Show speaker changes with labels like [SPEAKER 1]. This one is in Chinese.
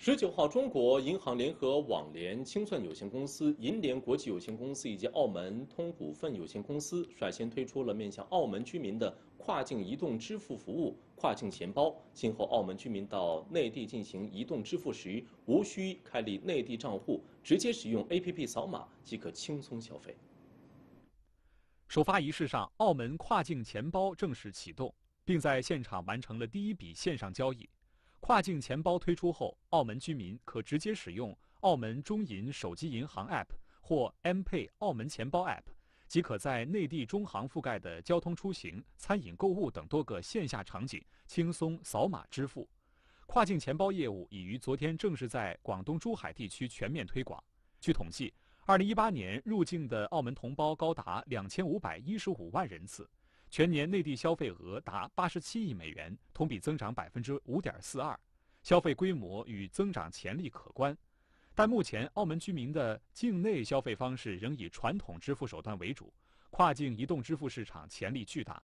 [SPEAKER 1] 十九号，中国银行联合网联清算有限公司、银联国际有限公司以及澳门通股份有限公司率先推出了面向澳门居民的跨境移动支付服务——跨境钱包。今后，澳门居民到内地进行移动支付时，无需开立内地账户，直接使用 APP 扫码即可轻松消费。首发仪式上，澳门
[SPEAKER 2] 跨境钱包正式启动，并在现场完成了第一笔线上交易。跨境钱包推出后，澳门居民可直接使用澳门中银手机银行 App 或 M Pay 澳门钱包 App，即可在内地中行覆盖的交通出行、餐饮、购物等多个线下场景轻松扫码支付。跨境钱包业务已于昨天正式在广东珠海地区全面推广。据统计，二零一八年入境的澳门同胞高达两千五百一十五万人次，全年内地消费额达八十七亿美元，同比增长百分之五点四二。消费规模与增长潜力可观，但目前澳门居民的境内消费方式仍以传统支付手段为主，跨境移动支付市场潜力巨大。